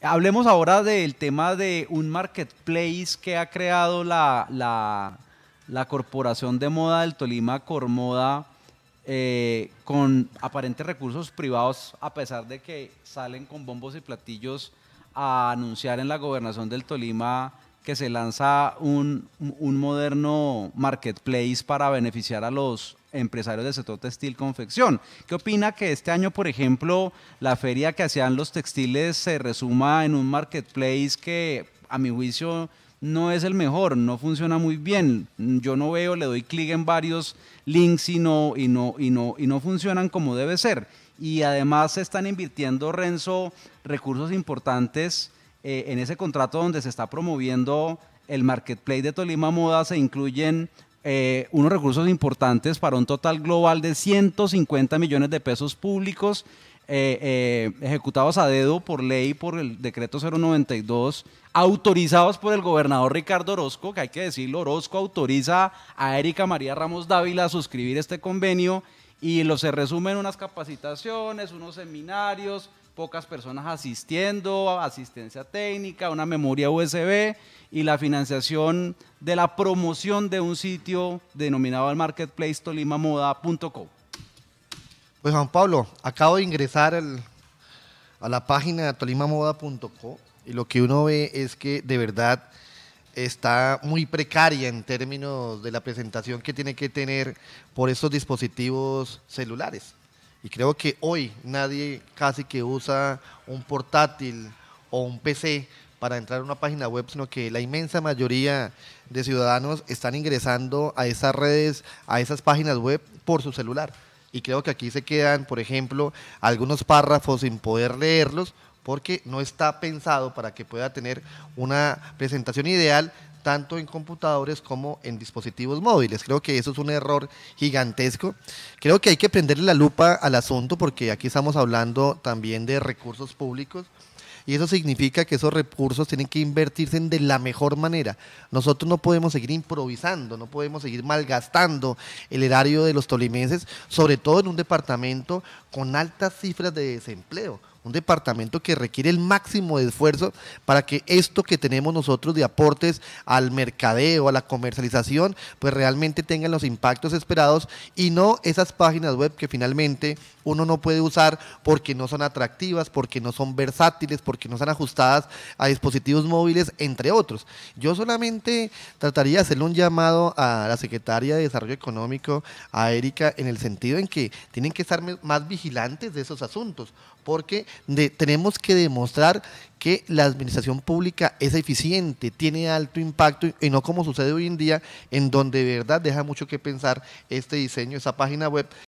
Hablemos ahora del tema de un marketplace que ha creado la, Corporación de Moda del Tolima, Cormoda, eh, con aparentes recursos privados, a pesar de que salen con bombos y platillos a anunciar en la gobernación del Tolima que se lanza un, un, moderno marketplace para beneficiar a los empresarios del sector textil confección. ¿Qué opina que este año, por ejemplo, la feria que hacían los textiles se resuma en un marketplace que, a mi juicio, no es el mejor, no funciona muy bien. Yo no veo, le doy clic en varios links y no, y no, y no, y no funcionan como debe ser. Y además se están invirtiendo, Renzo, recursos importantes eh, en ese contrato donde se está promoviendo el marketplace de Tolima Moda se incluyen eh, unos recursos importantes para un total global de 150 millones de pesos públicos eh, ejecutados a dedo por ley, por el decreto 092, autorizados por el gobernador Ricardo Orozco, que hay que decirlo, Orozco autoriza a Erika María Ramos Dávila a suscribir este convenio y lo se resumen unas capacitaciones, unos seminarios, pocas personas asistiendo, asistencia técnica, una memoria USB y la financiación de la promoción de un sitio denominado al marketplace tolimamoda.com. Pues Juan Pablo, acabo de ingresar a la página de tolimamoda.co y lo que uno ve es que de verdad está muy precaria en términos de la presentación que tiene que tener por estos dispositivos celulares. Y creo que hoy nadie casi que usa un portátil o un PC para entrar a una página web, sino que la inmensa mayoría de ciudadanos están ingresando a esas redes, a esas páginas web por su celular. Y creo que aquí se quedan, por ejemplo, algunos párrafos sin poder leerlos porque no está pensado para que pueda tener una presentación ideal tanto en computadores como en dispositivos móviles. Creo que eso es un error gigantesco. Creo que hay que prenderle la lupa al asunto porque aquí estamos hablando también de recursos públicos y eso significa que esos recursos tienen que invertirse de la mejor manera. Nosotros no podemos seguir improvisando, no podemos seguir malgastando el erario de los tolimenses, sobre todo en un departamento con altas cifras de desempleo un departamento que requiere el máximo de esfuerzo para que esto que tenemos nosotros de aportes al mercadeo, a la comercialización, pues realmente tengan los impactos esperados y no esas páginas web que finalmente uno no puede usar porque no son atractivas, porque no son versátiles, porque no están ajustadas a dispositivos móviles, entre otros. Yo solamente trataría de hacerle un llamado a la Secretaria de Desarrollo Económico, a Erika, en el sentido en que tienen que estar más vigilantes de esos asuntos, porque tenemos que demostrar que la administración pública es eficiente, tiene alto impacto y, y no como sucede hoy en día, en donde de verdad deja mucho que pensar este diseño, esa página web